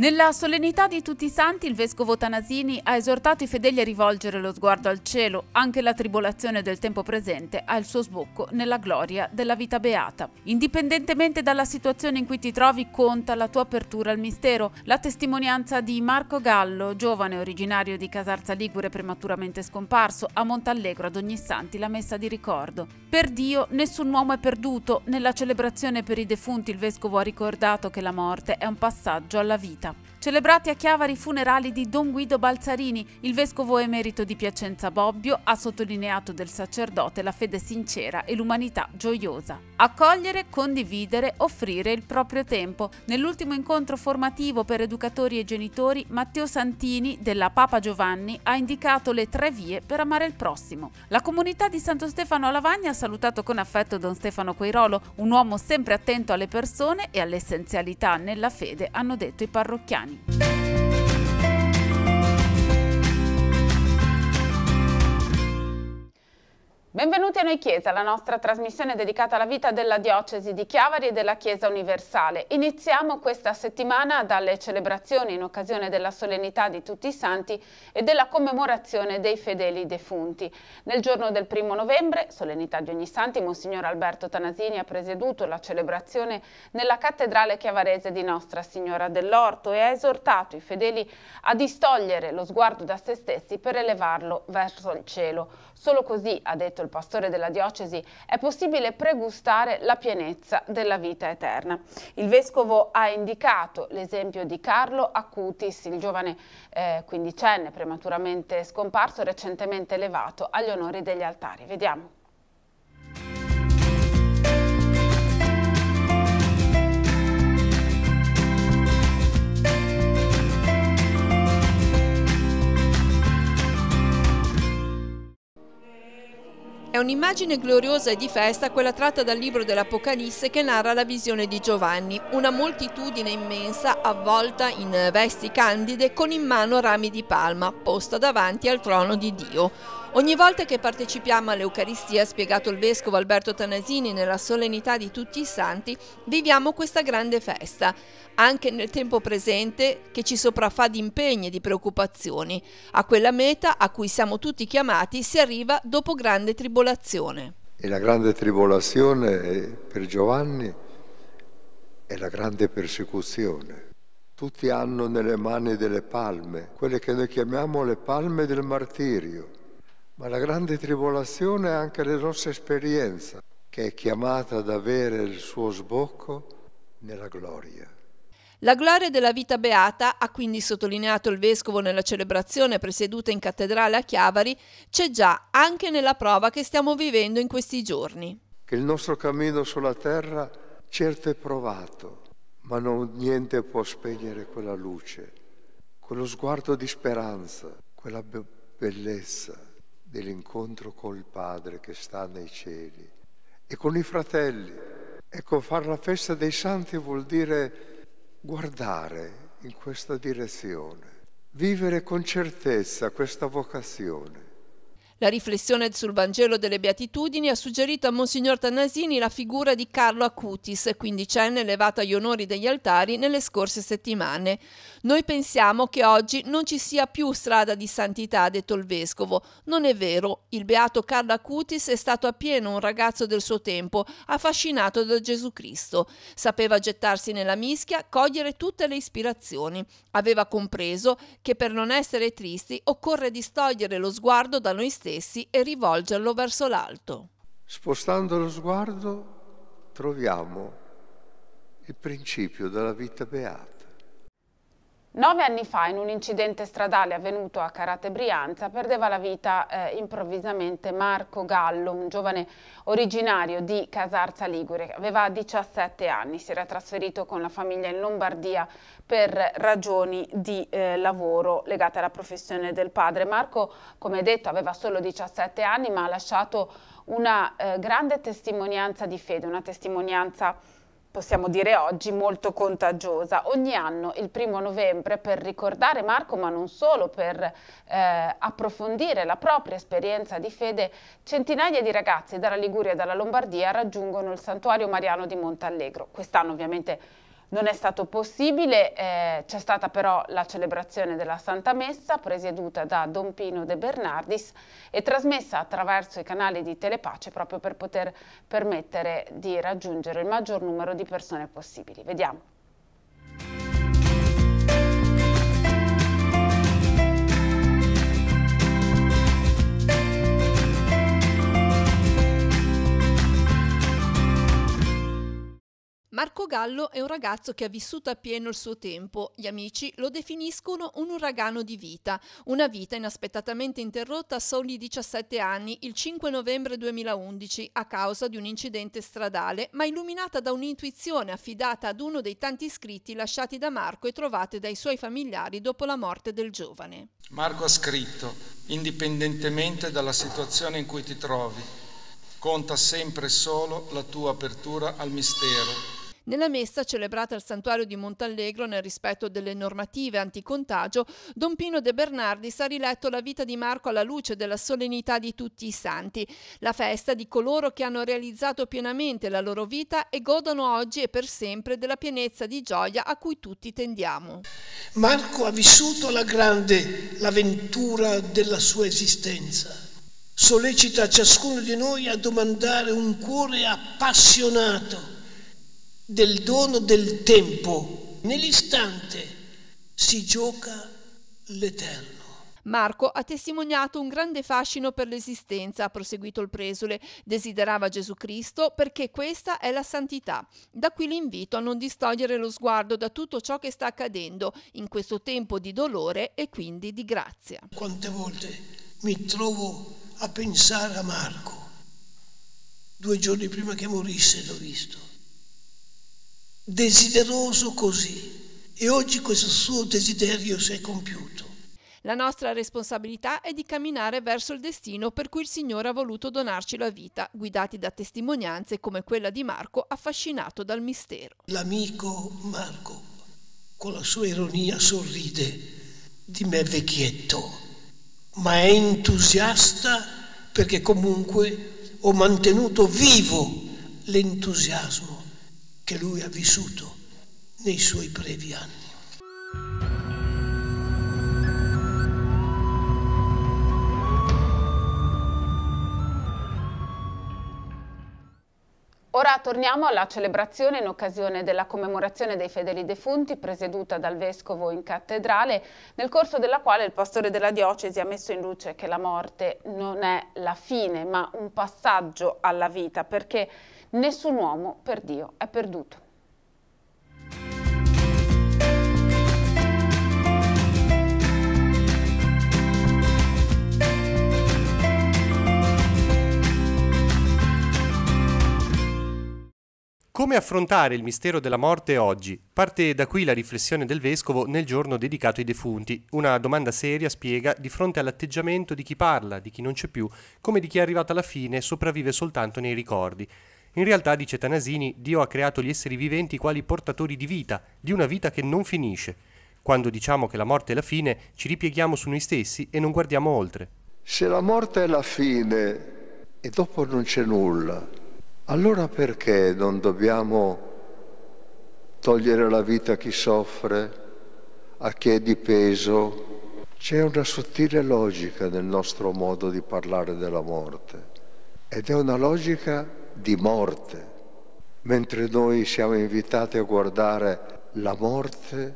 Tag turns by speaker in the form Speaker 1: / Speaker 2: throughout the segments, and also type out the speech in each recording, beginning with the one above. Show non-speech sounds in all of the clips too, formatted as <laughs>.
Speaker 1: Nella solennità di tutti i santi il vescovo Tanasini ha esortato i fedeli a rivolgere lo sguardo al cielo, anche la tribolazione del tempo presente ha il suo sbocco nella gloria della vita beata. Indipendentemente dalla situazione in cui ti trovi conta la tua apertura al mistero, la testimonianza di Marco Gallo, giovane originario di Casarza Ligure prematuramente scomparso, a Montallegro ad ogni santi la messa di ricordo. Per Dio nessun uomo è perduto, nella celebrazione per i defunti il vescovo ha ricordato che la morte è un passaggio alla vita. Celebrati a Chiavari i funerali di Don Guido Balzarini, il vescovo emerito di Piacenza Bobbio ha sottolineato del sacerdote la fede sincera e l'umanità gioiosa. Accogliere, condividere, offrire il proprio tempo. Nell'ultimo incontro formativo per educatori e genitori, Matteo Santini della Papa Giovanni ha indicato le tre vie per amare il prossimo. La comunità di Santo Stefano a Lavagna ha salutato con affetto Don Stefano Queirolo, un uomo sempre attento alle persone e all'essenzialità nella fede, hanno detto i parrocchiani. Money. Benvenuti a Noi Chiesa, la nostra trasmissione dedicata alla vita della Diocesi di Chiavari e della Chiesa Universale. Iniziamo questa settimana dalle celebrazioni in occasione della solennità di tutti i santi e della commemorazione dei fedeli defunti. Nel giorno del primo novembre, solennità di ogni santi, Monsignor Alberto Tanasini ha presieduto la celebrazione nella cattedrale chiavarese di Nostra Signora dell'Orto e ha esortato i fedeli a distogliere lo sguardo da se stessi per elevarlo verso il cielo. Solo così, ha detto detto il pastore della diocesi, è possibile pregustare la pienezza della vita eterna. Il vescovo ha indicato l'esempio di Carlo Acutis, il giovane eh, quindicenne prematuramente scomparso, recentemente elevato agli onori degli altari. Vediamo.
Speaker 2: un'immagine gloriosa e di festa quella tratta dal libro dell'Apocalisse che narra la visione di Giovanni, una moltitudine immensa avvolta in vesti candide con in mano rami di palma, posta davanti al trono di Dio. Ogni volta che partecipiamo all'Eucaristia, ha spiegato il Vescovo Alberto Tanasini nella solennità di tutti i santi, viviamo questa grande festa, anche nel tempo presente che ci sopraffà di impegni e di preoccupazioni. A quella meta a cui siamo tutti chiamati si arriva dopo grande tribolazione.
Speaker 3: E la grande tribolazione per Giovanni è la grande persecuzione. Tutti hanno nelle mani delle palme, quelle che noi chiamiamo le palme del martirio ma la grande tribolazione è anche la nostra esperienza, che è chiamata ad avere il suo sbocco nella gloria. La
Speaker 2: gloria della vita beata, ha quindi sottolineato il Vescovo nella celebrazione presieduta in cattedrale a Chiavari, c'è già anche nella prova che stiamo vivendo in questi giorni.
Speaker 3: Che il nostro cammino sulla terra certo è provato, ma non, niente può spegnere quella luce, quello sguardo di speranza, quella be- bellezza dell'incontro col Padre che sta nei cieli e con i fratelli. Ecco, fare la festa dei santi vuol dire guardare in questa direzione, vivere con certezza questa vocazione.
Speaker 2: La riflessione sul Vangelo delle Beatitudini ha suggerito a Monsignor Tannasini la figura di Carlo Acutis, quindicenne elevato agli onori degli altari nelle scorse settimane. Noi pensiamo che oggi non ci sia più strada di santità, ha detto il vescovo. Non è vero, il beato Carlo Acutis è stato appieno un ragazzo del suo tempo, affascinato da Gesù Cristo. Sapeva gettarsi nella mischia, cogliere tutte le ispirazioni. Aveva compreso che per non essere tristi occorre distogliere lo sguardo da noi stessi stessi e rivolgerlo verso l'alto.
Speaker 3: Spostando lo sguardo troviamo il principio della vita beata.
Speaker 1: Nove anni fa in un incidente stradale avvenuto a Carate Brianza perdeva la vita eh, improvvisamente Marco Gallo, un giovane originario di Casarza Ligure. Aveva 17 anni, si era trasferito con la famiglia in Lombardia per ragioni di eh, lavoro legate alla professione del padre. Marco, come detto, aveva solo 17 anni ma ha lasciato una eh, grande testimonianza di fede, una testimonianza possiamo dire oggi, molto contagiosa. Ogni anno, il primo novembre, per ricordare Marco, ma non solo, per eh, approfondire la propria esperienza di fede, centinaia di ragazzi dalla Liguria e dalla Lombardia raggiungono il santuario mariano di Montallegro. Quest'anno ovviamente non è stato possibile, eh, c'è stata però la celebrazione della Santa Messa presieduta da Don Pino De Bernardis e trasmessa attraverso i canali di Telepace proprio per poter permettere di raggiungere il maggior numero di persone possibili. Vediamo.
Speaker 2: Marco Gallo è un ragazzo che ha vissuto appieno il suo tempo. Gli amici lo definiscono un uragano di vita. Una vita inaspettatamente interrotta a soli 17 anni, il 5 novembre 2011, a causa di un incidente stradale, ma illuminata da un'intuizione affidata ad uno dei tanti scritti lasciati da Marco e trovati dai suoi familiari dopo la morte del giovane.
Speaker 4: Marco ha scritto, indipendentemente dalla situazione in cui ti trovi, conta sempre solo la tua apertura al mistero
Speaker 2: nella messa celebrata al santuario di Montallegro nel rispetto delle normative anticontagio, Don Pino De Bernardis ha riletto la vita di Marco alla luce della solennità di tutti i santi, la festa di coloro che hanno realizzato pienamente la loro vita e godono oggi e per sempre della pienezza di gioia a cui tutti
Speaker 5: tendiamo. Marco ha vissuto la grande l'avventura della sua esistenza sollecita ciascuno di noi a domandare un cuore appassionato del dono del tempo. Nell'istante si gioca
Speaker 2: l'eterno. Marco ha testimoniato un grande fascino per l'esistenza, ha proseguito il presule. Desiderava Gesù Cristo perché questa è la santità. Da qui l'invito a non distogliere lo sguardo da tutto ciò che sta accadendo in questo tempo di dolore e quindi di grazia.
Speaker 5: Quante volte mi trovo a pensare a Marco. Due giorni prima che morisse l'ho visto desideroso così e oggi questo suo desiderio si è compiuto.
Speaker 2: La nostra responsabilità è di camminare verso il destino per cui il Signore ha voluto donarci la vita, guidati da testimonianze come quella di Marco, affascinato dal mistero.
Speaker 5: L'amico Marco, con la sua ironia, sorride di me vecchietto, ma è entusiasta perché comunque ho mantenuto vivo
Speaker 4: l'entusiasmo che lui ha vissuto nei suoi brevi anni.
Speaker 1: Ora torniamo alla celebrazione in occasione della commemorazione dei fedeli defunti presieduta dal Vescovo in cattedrale, nel corso della quale il pastore della diocesi ha messo in luce che la morte non è la fine ma un passaggio alla vita perché Nessun uomo per Dio è perduto.
Speaker 6: Come affrontare il mistero della morte oggi? Parte da qui la riflessione del vescovo nel giorno dedicato ai defunti. Una domanda seria spiega di fronte all'atteggiamento di chi parla, di chi non c'è più, come di chi è arrivato alla fine e sopravvive soltanto nei ricordi. In realtà, dice Tanasini, Dio ha creato gli esseri viventi quali portatori di vita, di una vita che non finisce. Quando diciamo che la morte è la fine, ci ripieghiamo su noi stessi e non guardiamo oltre.
Speaker 3: Se la morte è la fine e dopo non c'è nulla, allora perché non dobbiamo togliere la vita a chi soffre, a chi è di peso? C'è una sottile logica nel nostro modo di parlare della morte ed è una logica di morte, mentre noi siamo invitati a guardare la morte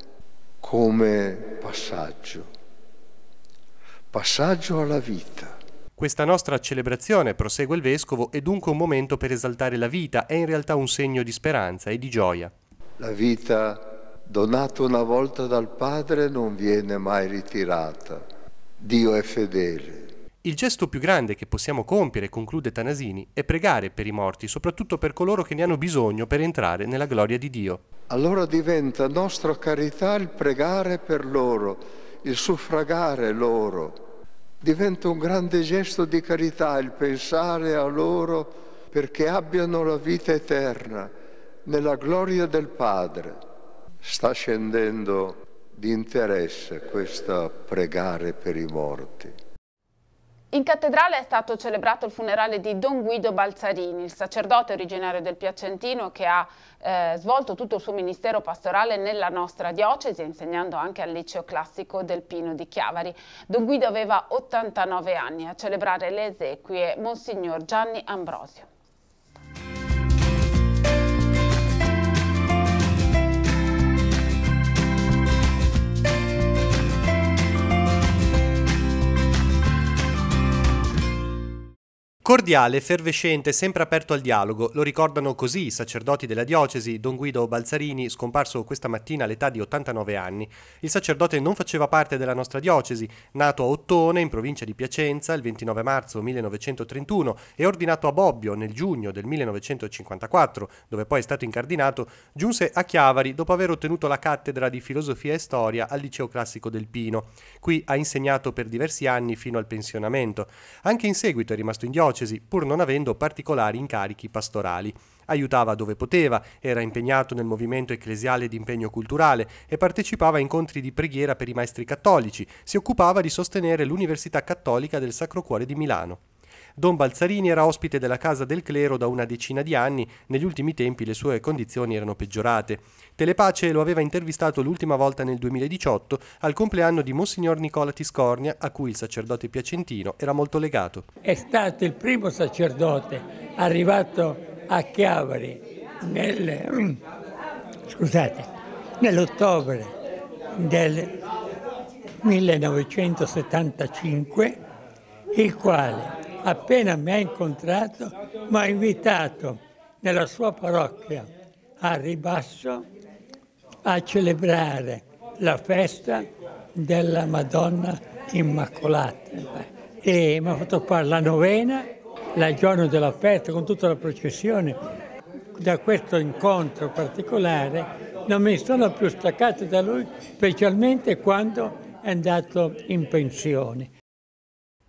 Speaker 3: come passaggio, passaggio alla
Speaker 6: vita. Questa nostra celebrazione, prosegue il Vescovo, è dunque un momento per esaltare la vita, è in realtà un segno di speranza e di gioia.
Speaker 3: La vita donata una volta dal Padre non viene mai ritirata. Dio è fedele.
Speaker 6: Il gesto più grande che possiamo compiere, conclude Tanasini, è pregare per i morti, soprattutto per coloro che ne hanno bisogno per entrare nella gloria di Dio.
Speaker 3: Allora diventa nostra carità il pregare per loro, il suffragare loro. Diventa un grande gesto di carità il pensare a loro perché abbiano la vita eterna nella gloria del Padre. Sta scendendo di interesse questa pregare per i morti
Speaker 1: in cattedrale è stato celebrato il funerale di Don Guido Balzarini, il sacerdote originario del Piacentino che ha eh, svolto tutto il suo ministero pastorale nella nostra diocesi, insegnando anche al liceo classico del Pino di Chiavari. Don Guido aveva 89 anni. A celebrare le esequie Monsignor Gianni Ambrosio.
Speaker 6: Cordiale, effervescente, sempre aperto al dialogo, lo ricordano così i sacerdoti della diocesi, don Guido Balzarini, scomparso questa mattina all'età di 89 anni. Il sacerdote non faceva parte della nostra diocesi, nato a Ottone, in provincia di Piacenza, il 29 marzo 1931 e ordinato a Bobbio nel giugno del 1954, dove poi è stato incardinato, giunse a Chiavari dopo aver ottenuto la cattedra di filosofia e storia al Liceo Classico del Pino. Qui ha insegnato per diversi anni fino al pensionamento. Anche in seguito è rimasto in diocesi diocesi, pur non avendo particolari incarichi pastorali. Aiutava dove poteva, era impegnato nel movimento ecclesiale di impegno culturale e partecipava a incontri di preghiera per i maestri cattolici, si occupava di sostenere l'Università Cattolica del Sacro Cuore di Milano. Don Balzarini era ospite della casa del clero da una decina di anni, negli ultimi tempi le sue condizioni erano peggiorate. Telepace lo aveva intervistato l'ultima volta nel 2018 al compleanno di Monsignor Nicola Tiscornia, a cui il sacerdote piacentino era molto legato.
Speaker 5: È stato il primo sacerdote arrivato a Chiavari nel, <clears throat> scusate, nell'ottobre del 1975, il quale appena mi ha incontrato, mi ha invitato nella sua parrocchia a Ribasso a celebrare la festa della Madonna Immacolata. E mi ha fatto fare la novena, il giorno della festa, con tutta la processione. Da questo incontro particolare non mi sono più staccato da lui, specialmente quando è andato in pensione.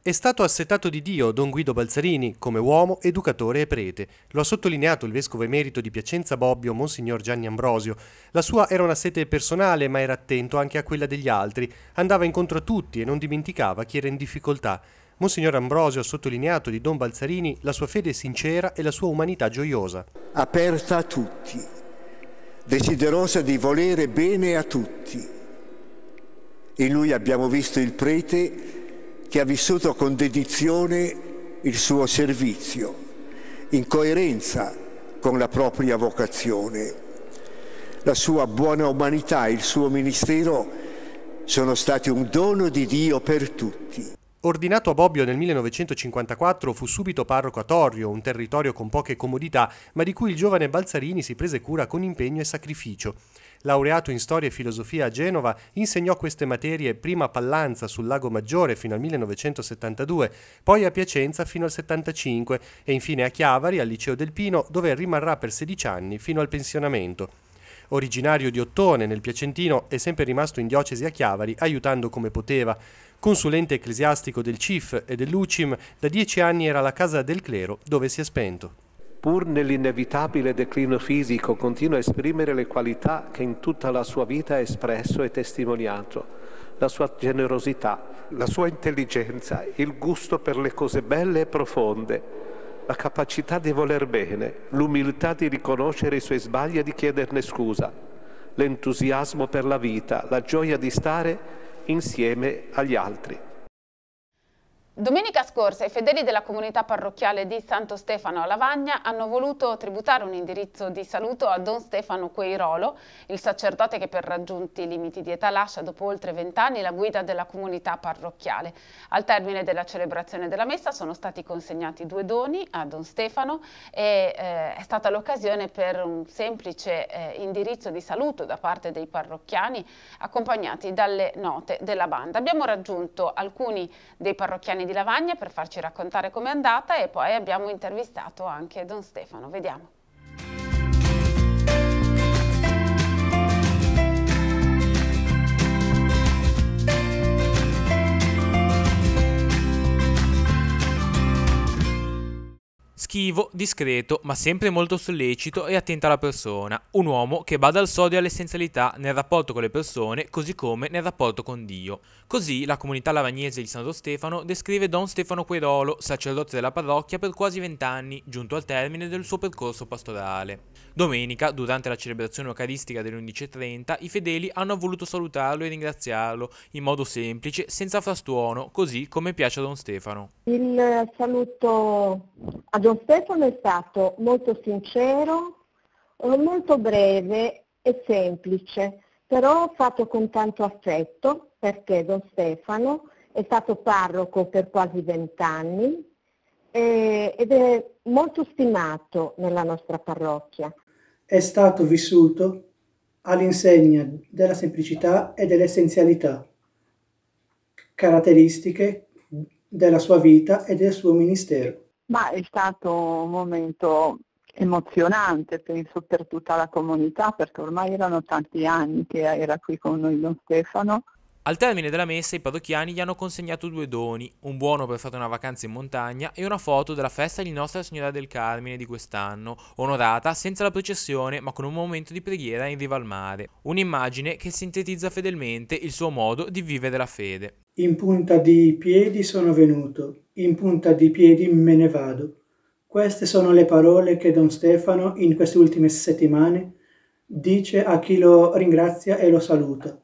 Speaker 6: È stato assetato di Dio Don Guido Balzarini come uomo, educatore e prete. Lo ha sottolineato il vescovo emerito di Piacenza Bobbio, Monsignor Gianni Ambrosio. La sua era una sete personale, ma era attento anche a quella degli altri. Andava incontro a tutti e non dimenticava chi era in difficoltà. Monsignor Ambrosio ha sottolineato di Don Balzarini la sua fede sincera e la sua umanità gioiosa.
Speaker 5: Aperta a tutti, desiderosa di volere bene a tutti. In lui abbiamo visto il prete che ha vissuto con dedizione il suo servizio, in coerenza con la propria vocazione. La sua buona umanità e il suo
Speaker 6: ministero sono stati un dono di Dio per tutti. Ordinato a Bobbio nel 1954, fu subito parroco a Torrio, un territorio con poche comodità, ma di cui il giovane Balzarini si prese cura con impegno e sacrificio. Laureato in storia e filosofia a Genova, insegnò queste materie prima a Pallanza sul Lago Maggiore fino al 1972, poi a Piacenza fino al 75 e infine a Chiavari al Liceo del Pino dove rimarrà per 16 anni fino al pensionamento. Originario di Ottone, nel Piacentino, è sempre rimasto in diocesi a Chiavari, aiutando come poteva. Consulente ecclesiastico del CIF e dell'UCIM, da dieci anni era la casa del clero, dove si è spento pur nell'inevitabile declino fisico, continua a esprimere le qualità che in tutta la sua vita ha espresso e testimoniato. La sua generosità, la sua intelligenza, il gusto per le cose belle e profonde, la capacità di voler bene, l'umiltà di riconoscere i suoi sbagli e di chiederne scusa, l'entusiasmo per la vita, la gioia di stare insieme agli altri.
Speaker 1: Domenica scorsa i fedeli della comunità parrocchiale di Santo Stefano a Lavagna hanno voluto tributare un indirizzo di saluto a Don Stefano Queirolo, il sacerdote che per raggiunti limiti di età lascia dopo oltre vent'anni la guida della comunità parrocchiale. Al termine della celebrazione della messa sono stati consegnati due doni a Don Stefano e eh, è stata l'occasione per un semplice eh, indirizzo di saluto da parte dei parrocchiani accompagnati dalle note della banda. Abbiamo raggiunto alcuni dei parrocchiani di lavagna per farci raccontare com'è andata e poi abbiamo intervistato anche Don Stefano. Vediamo.
Speaker 7: Schivo, discreto, ma sempre molto sollecito e attento alla persona. Un uomo che bada al sodio e all'essenzialità nel rapporto con le persone, così come nel rapporto con Dio. Così la comunità lavagnese di Santo Stefano descrive Don Stefano Querolo, sacerdote della parrocchia per quasi vent'anni, giunto al termine del suo percorso pastorale. Domenica, durante la celebrazione eucaristica delle 11.30, i fedeli hanno voluto salutarlo e ringraziarlo, in modo semplice, senza frastuono, così come piace a Don Stefano.
Speaker 2: Il saluto a Don Stefano è stato molto sincero, eh, molto breve e semplice, però fatto con tanto affetto perché Don Stefano è stato parroco per quasi vent'anni eh, ed è molto stimato nella nostra
Speaker 5: parrocchia. È stato vissuto all'insegna della semplicità e dell'essenzialità, caratteristiche della sua vita e del suo ministero. Ma è stato un momento emozionante,
Speaker 2: penso, per tutta la comunità, perché ormai erano tanti anni che era qui con noi
Speaker 4: Don Stefano
Speaker 7: al termine della messa i parrocchiani gli hanno consegnato due doni, un buono per fare una vacanza in montagna e una foto della festa di Nostra Signora del Carmine di quest'anno, onorata senza la processione ma con un momento di preghiera in riva al mare, un'immagine che sintetizza fedelmente il suo modo di vivere la fede.
Speaker 5: In punta di piedi sono venuto, in punta di piedi me ne vado. Queste sono le parole che Don Stefano in queste ultime settimane dice a chi lo ringrazia e lo saluta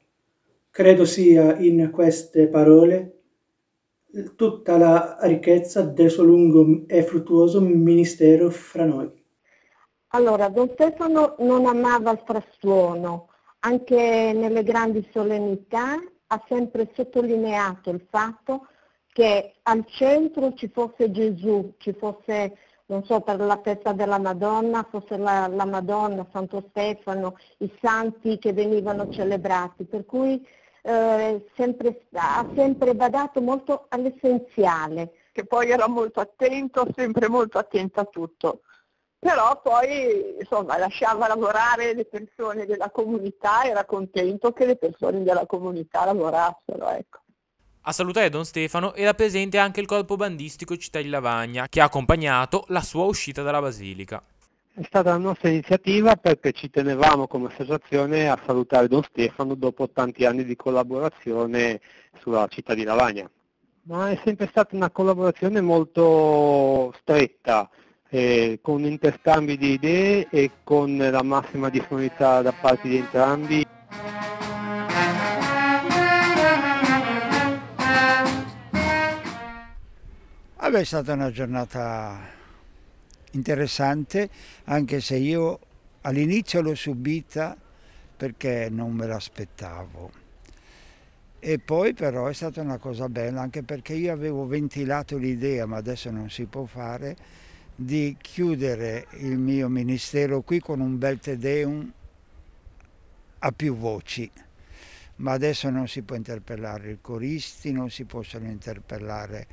Speaker 5: Credo sia in queste parole tutta la ricchezza del suo lungo e fruttuoso ministero fra noi.
Speaker 2: Allora, Don Stefano non amava il frastuono, anche nelle grandi solennità ha sempre sottolineato il fatto che al centro ci fosse Gesù, ci fosse, non so, per la festa della Madonna, fosse la, la Madonna, Santo Stefano, i santi che venivano celebrati, per cui eh, sempre, ha sempre badato molto all'essenziale. Che poi era molto attento, sempre molto attento a tutto. Però poi insomma, lasciava lavorare le persone della comunità, era contento che le persone della comunità lavorassero. Ecco.
Speaker 7: A salutare Don Stefano era presente anche il corpo bandistico Città di Lavagna, che ha accompagnato la sua uscita dalla basilica.
Speaker 3: È stata la nostra iniziativa perché ci tenevamo come associazione a salutare Don Stefano dopo tanti anni di collaborazione sulla città di Lavagna.
Speaker 4: Ma è sempre stata una
Speaker 3: collaborazione molto stretta, eh, con interscambi di idee e con la massima disponibilità da parte di entrambi.
Speaker 5: Vabbè, è stata una giornata interessante, anche se io all'inizio l'ho subita perché non me l'aspettavo. E poi però è stata una cosa bella, anche perché io avevo ventilato l'idea, ma adesso non si può fare, di chiudere il mio ministero qui con un bel Tedeum a più voci. Ma adesso non si può interpellare il coristi, non si possono interpellare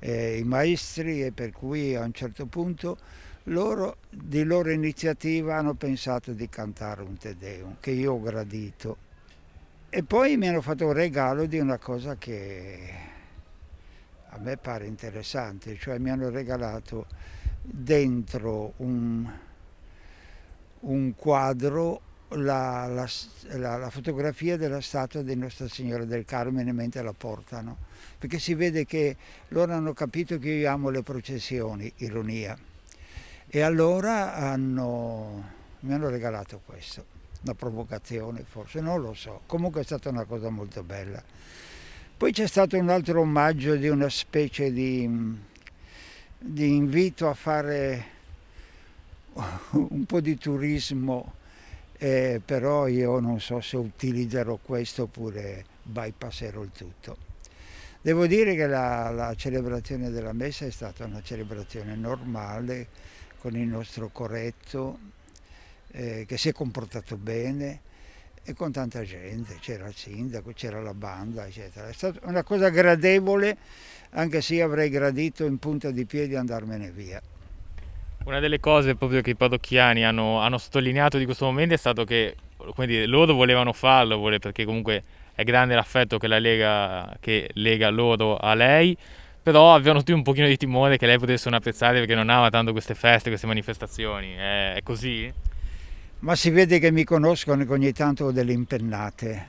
Speaker 5: eh, i maestri e per cui a un certo punto loro di loro iniziativa hanno pensato di cantare un Te Deum che io ho gradito. E poi mi hanno fatto un regalo di una cosa che a me pare interessante, cioè mi hanno regalato dentro un, un quadro la, la, la, la, fotografia della statua di Nostra Signora del Carmine mentre la portano, perché si vede che loro hanno capito che io amo le processioni, ironia, e allora hanno, mi hanno regalato questo, una provocazione forse, non lo so, comunque è stata una cosa molto bella. Poi c'è stato un altro omaggio di una specie di, di invito a fare <laughs> un po' di turismo eh, però io non so se utilizzerò questo oppure bypasserò il tutto. Devo dire che la, la celebrazione della messa è stata una celebrazione normale, con il nostro corretto, eh, che si è comportato bene e con tanta gente, c'era il sindaco, c'era la banda, eccetera. È stata una cosa gradevole, anche se avrei gradito in punta di piedi andarmene via.
Speaker 8: Una delle cose proprio che i padocchiani hanno, hanno sottolineato di questo momento è stato che dire, loro volevano farlo vole, perché comunque è grande l'affetto che, la lega, che lega loro a lei, però avevano tutti un pochino di timore che lei potesse non apprezzare perché non ama tanto queste feste, queste manifestazioni. È, è così?
Speaker 5: Ma si vede che mi conoscono che ogni tanto ho delle impennate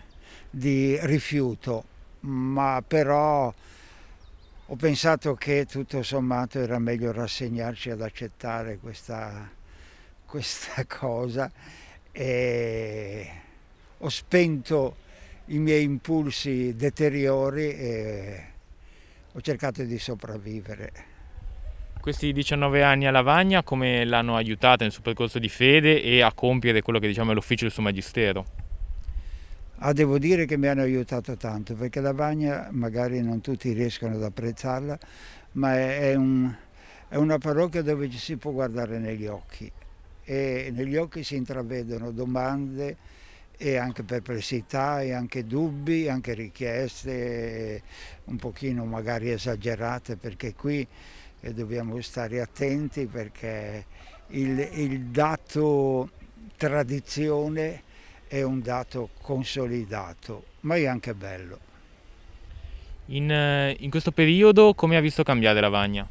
Speaker 5: di rifiuto, ma però ho pensato che tutto sommato era meglio rassegnarci ad accettare questa, questa <laughs> cosa e ho spento i miei impulsi deteriori e ho cercato di sopravvivere.
Speaker 8: Questi 19 anni a Lavagna come l'hanno aiutata nel suo percorso di fede e a compiere quello che diciamo è l'ufficio del suo magistero?
Speaker 5: Ah, devo dire che mi hanno aiutato tanto, perché la bagna magari non tutti riescono ad apprezzarla, ma è, un, è una parrocchia dove ci si può guardare negli occhi e negli occhi si intravedono domande e anche perplessità e anche dubbi, anche richieste un pochino magari esagerate perché qui eh, dobbiamo stare attenti perché il, il dato tradizione è un dato consolidato, ma è anche bello.
Speaker 8: In, eh, in questo periodo come ha visto cambiare la bagna?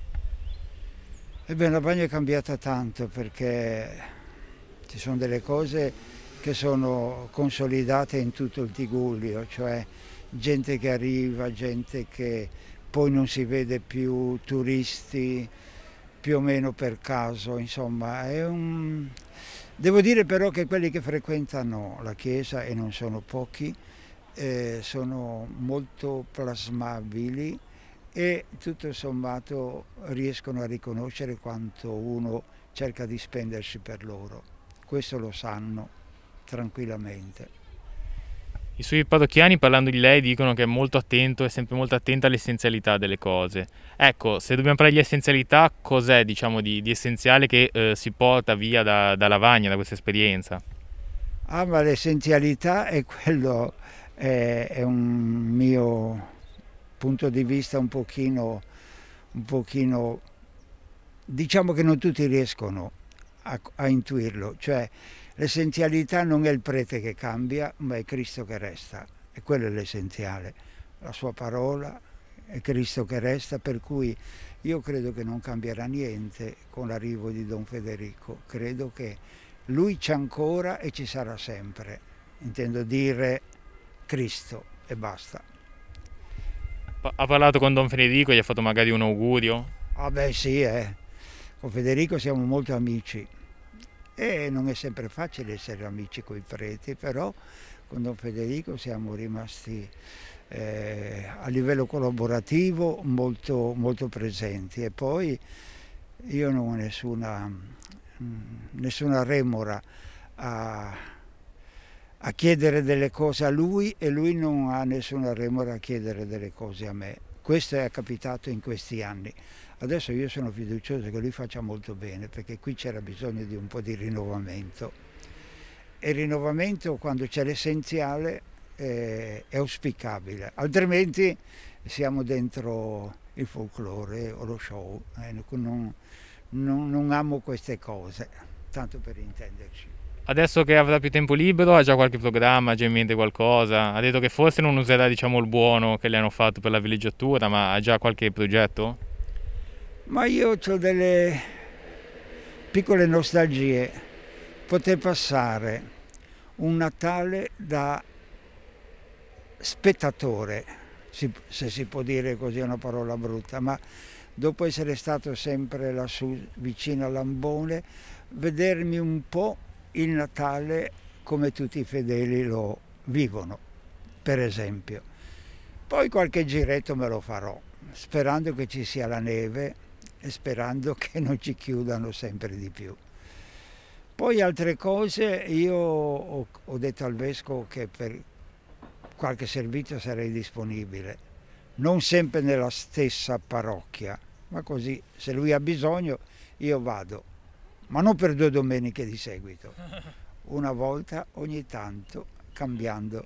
Speaker 5: Ebbene, la bagna è cambiata tanto perché ci sono delle cose che sono consolidate in tutto il Tigullio, cioè gente che arriva, gente che poi non si vede più, turisti più o meno per caso, insomma, è un Devo dire però che quelli che frequentano la Chiesa, e non sono pochi, eh, sono molto plasmabili e tutto sommato riescono a riconoscere quanto uno cerca di spendersi per loro. Questo lo sanno tranquillamente.
Speaker 8: I suoi padocchiani parlando di lei dicono che è molto attento, è sempre molto attenta all'essenzialità delle cose. Ecco, se dobbiamo parlare di essenzialità, cos'è diciamo, di, di, essenziale che eh, si porta via da, da Lavagna, da questa esperienza?
Speaker 5: Ah, ma l'essenzialità è quello, è, è un mio punto di vista un pochino, un pochino diciamo che non tutti riescono a, a intuirlo, cioè L'essenzialità non è il prete che cambia, ma è Cristo che resta. E quello è l'essenziale. La sua parola è Cristo che resta, per cui io credo che non cambierà niente con l'arrivo di Don Federico. Credo che lui c'è ancora e ci sarà sempre. Intendo dire Cristo e basta.
Speaker 8: Ha parlato con Don Federico, gli ha fatto magari un augurio?
Speaker 5: Ah beh sì, eh. con Federico siamo molto amici. E non è sempre facile essere amici con i preti, però con Don Federico siamo rimasti eh, a livello collaborativo molto, molto, presenti e poi io non ho nessuna, mm, nessuna remora a, a chiedere delle cose a lui e lui non ha nessuna remora a chiedere delle cose a me. Questo è capitato in questi anni. Adesso io sono fiducioso che lui faccia molto bene perché qui c'era bisogno di un po' di rinnovamento e il rinnovamento quando c'è l'essenziale eh, è auspicabile, altrimenti siamo dentro il folklore o lo show, eh, non, non, non amo queste cose, tanto per intenderci.
Speaker 8: Adesso che avrà più tempo libero, ha già qualche programma, ha già in mente qualcosa? Ha detto che forse non userà diciamo, il buono che le hanno fatto per la villeggiatura, ma ha già qualche progetto?
Speaker 5: Ma io ho delle piccole nostalgie. Poter passare un Natale da spettatore, se si può dire così è una parola brutta, ma dopo essere stato sempre lassù vicino a Lambone, vedermi un po' il Natale come tutti i fedeli lo vivono, per esempio. Poi qualche giretto me lo farò, sperando che ci sia la neve e sperando che non ci chiudano sempre di più. Poi altre cose, io ho, ho detto al vescovo che per qualche servizio sarei disponibile, non sempre nella stessa parrocchia, ma così se lui ha bisogno io vado, ma non per due domeniche di seguito, <laughs> una volta ogni tanto cambiando.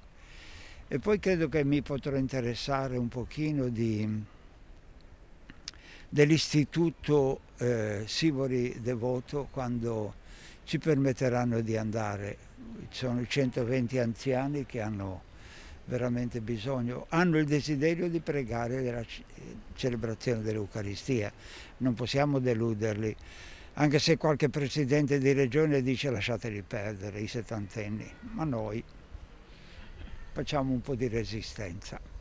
Speaker 5: E poi credo che mi potrò interessare un pochino di dell'istituto eh, Sivori Devoto quando ci permetteranno di andare. Ci sono 120 anziani che hanno veramente bisogno, hanno il desiderio di pregare della celebrazione dell'Eucaristia, non possiamo deluderli, anche se qualche presidente di regione dice lasciateli perdere i settantenni, ma noi facciamo un po' di resistenza.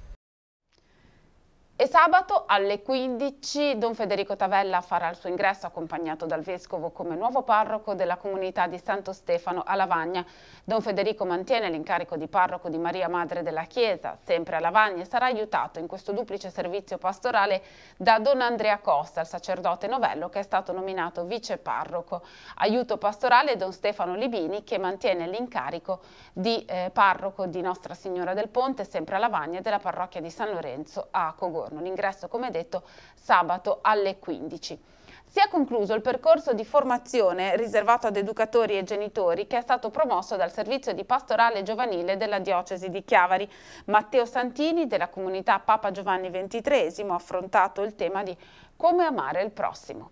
Speaker 1: E sabato alle 15 Don Federico Tavella farà il suo ingresso accompagnato dal Vescovo come nuovo parroco della comunità di Santo Stefano a Lavagna. Don Federico mantiene l'incarico di parroco di Maria Madre della Chiesa, sempre a Lavagna, e sarà aiutato in questo duplice servizio pastorale da Don Andrea Costa, il sacerdote novello che è stato nominato vice parroco. Aiuto pastorale Don Stefano Libini che mantiene l'incarico di eh, parroco di Nostra Signora del Ponte, sempre a Lavagna, e della parrocchia di San Lorenzo a Cogoro giorno. L'ingresso, come detto, sabato alle 15. Si è concluso il percorso di formazione riservato ad educatori e genitori che è stato promosso dal servizio di pastorale giovanile della diocesi di Chiavari. Matteo Santini della comunità Papa Giovanni XXIII ha affrontato il tema di come amare il prossimo.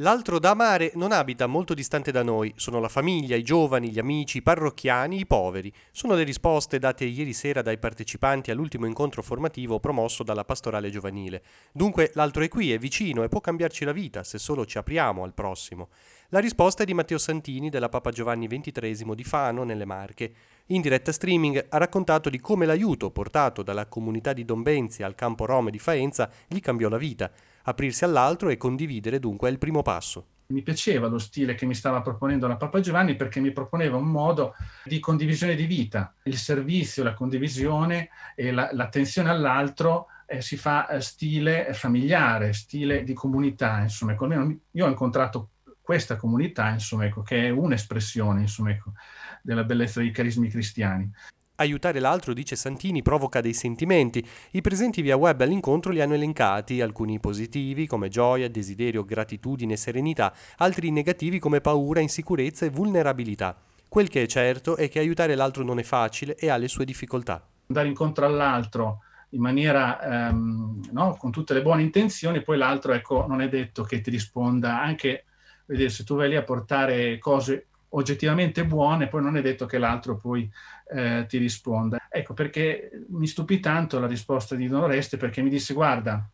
Speaker 6: L'altro da amare non abita molto distante da noi, sono la famiglia, i giovani, gli amici, i parrocchiani, i poveri. Sono le risposte date ieri sera dai partecipanti all'ultimo incontro formativo promosso dalla pastorale giovanile. Dunque l'altro è qui, è vicino e può cambiarci la vita se solo ci apriamo al prossimo. La risposta è di Matteo Santini della Papa Giovanni XXIII di Fano, nelle Marche. In diretta streaming ha raccontato di come l'aiuto portato dalla comunità di Don Benzi al campo Rome di Faenza gli cambiò la vita aprirsi all'altro e condividere dunque è il primo passo.
Speaker 4: Mi piaceva lo stile che mi stava proponendo la Papa Giovanni perché mi proponeva un modo di condivisione di vita, il servizio, la condivisione e la, l'attenzione all'altro eh, si fa eh, stile familiare, stile di comunità, insomma, ecco, almeno io ho incontrato
Speaker 6: questa comunità, insomma, ecco, che è un'espressione, insomma, ecco, della bellezza dei carismi cristiani. Aiutare l'altro, dice Santini, provoca dei sentimenti. I presenti via web all'incontro li hanno elencati, alcuni positivi come gioia, desiderio, gratitudine, serenità, altri negativi come paura, insicurezza e vulnerabilità. Quel che è certo è che aiutare l'altro non è facile e ha le sue difficoltà.
Speaker 4: Andare incontro all'altro in maniera ehm, no, con tutte le buone intenzioni, poi l'altro ecco, non è detto che ti risponda anche vedere se tu vai lì a portare cose oggettivamente buone, poi non è detto che l'altro poi eh, ti risponda. Ecco perché mi stupì tanto la risposta di Don Oreste perché mi disse guarda,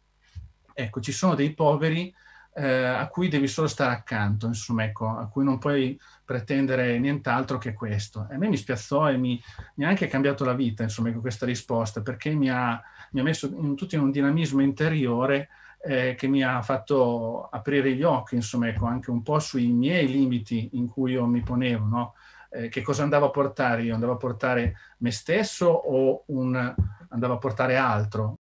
Speaker 4: ecco ci sono dei poveri eh, a cui devi solo stare accanto, insomma, ecco, a cui non puoi pretendere nient'altro che questo. E a me mi spiazzò e mi, mi ha anche cambiato la vita, insomma, ecco, questa risposta, perché mi ha, mi ha messo in, tutto in un dinamismo interiore eh, che mi ha fatto aprire gli occhi, insomma, ecco, anche un po' sui miei limiti in cui io mi ponevo, no? eh, che cosa andavo a portare io? Andavo a portare me stesso o un, andavo a portare altro?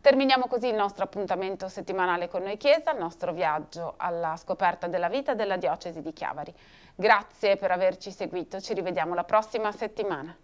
Speaker 1: Terminiamo così il nostro appuntamento settimanale con noi Chiesa, il nostro viaggio alla scoperta della vita della diocesi di Chiavari. Grazie per averci seguito, ci rivediamo la prossima settimana.